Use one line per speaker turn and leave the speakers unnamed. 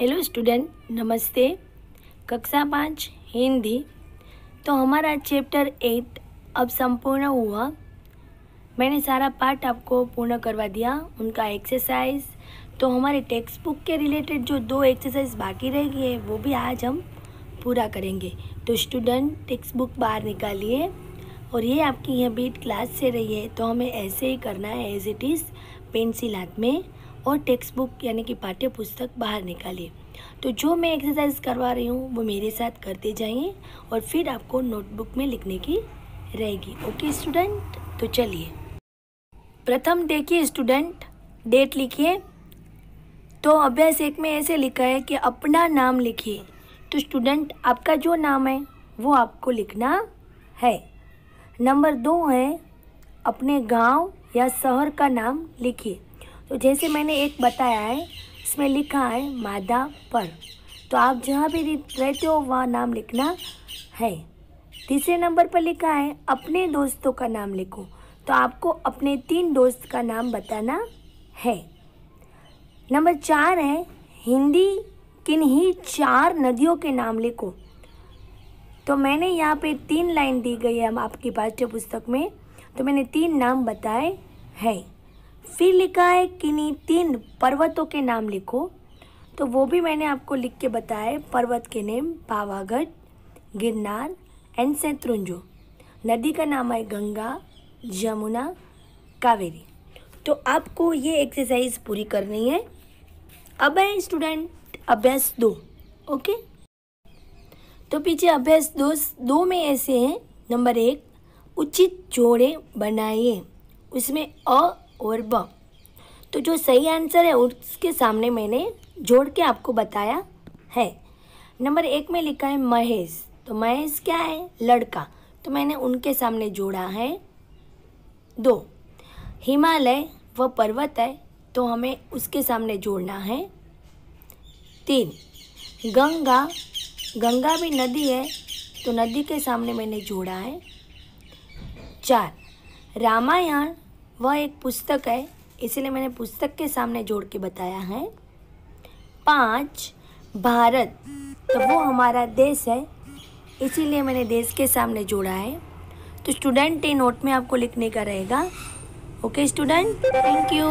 hello student नमस्ते कक्षा पाँच हिंदी तो हमारा चैप्टर एट अब संपूर्ण हुआ मैंने सारा पार्ट आपको पूर्ण करवा दिया उनका एक्सरसाइज तो हमारे टेक्स्ट बुक के रिलेटेड जो दो एक्सरसाइज बाकी रह है वो भी आज हम पूरा करेंगे तो स्टूडेंट टेक्स्ट बुक बाहर निकालिए और ये आपकी यहाँ बीट क्लास से रही है तो हमें ऐसे ही करना है एज इट इज़ पेंसिल हाथ में और टेक्स्ट बुक यानी कि पाठ्य पुस्तक बाहर निकालिए तो जो मैं एक्सरसाइज करवा रही हूँ वो मेरे साथ करते जाइए और फिर आपको नोटबुक में लिखने की रहेगी ओके स्टूडेंट तो चलिए प्रथम देखिए स्टूडेंट डेट लिखिए तो अभ्यास एक में ऐसे लिखा है कि अपना नाम लिखिए तो स्टूडेंट आपका जो नाम है वो आपको लिखना है नंबर दो है अपने गांव या शहर का नाम लिखिए तो जैसे मैंने एक बताया है इसमें लिखा है मादा पर तो आप जहाँ भी रहते हो वहाँ नाम लिखना है तीसरे नंबर पर लिखा है अपने दोस्तों का नाम लिखो तो आपको अपने तीन दोस्त का नाम बताना है नंबर चार है हिंदी किन ही चार नदियों के नाम लिखो तो मैंने यहाँ पे तीन लाइन दी गई है हम आपकी पाठ्य पुस्तक में तो मैंने तीन नाम बताए हैं फिर लिखा है किन्हीं तीन पर्वतों के नाम लिखो तो वो भी मैंने आपको लिख के बताया पर्वत के नेम पावागढ़ गिरनार एंड शैत्रुंजो नदी का नाम है गंगा यमुना कावेरी तो आपको ये एक्सरसाइज पूरी करनी है अब है स्टूडेंट अभ्यास दो ओके तो पीछे अभ्यास दो दो में ऐसे हैं नंबर एक उचित जोड़े बनाइए उसमें अ और ब तो जो सही आंसर है उसके सामने मैंने जोड़ के आपको बताया है नंबर एक में लिखा है महेश तो महेश क्या है लड़का तो मैंने उनके सामने जोड़ा है दो हिमालय व पर्वत है तो हमें उसके सामने जोड़ना है तीन गंगा गंगा भी नदी है तो नदी के सामने मैंने जोड़ा है चार रामायण वह एक पुस्तक है इसलिए मैंने पुस्तक के सामने जोड़ के बताया है पाँच भारत तो वो हमारा देश है इसीलिए मैंने देश के सामने जोड़ा है तो स्टूडेंट ये नोट में आपको लिखने का रहेगा ओके स्टूडेंट थैंक यू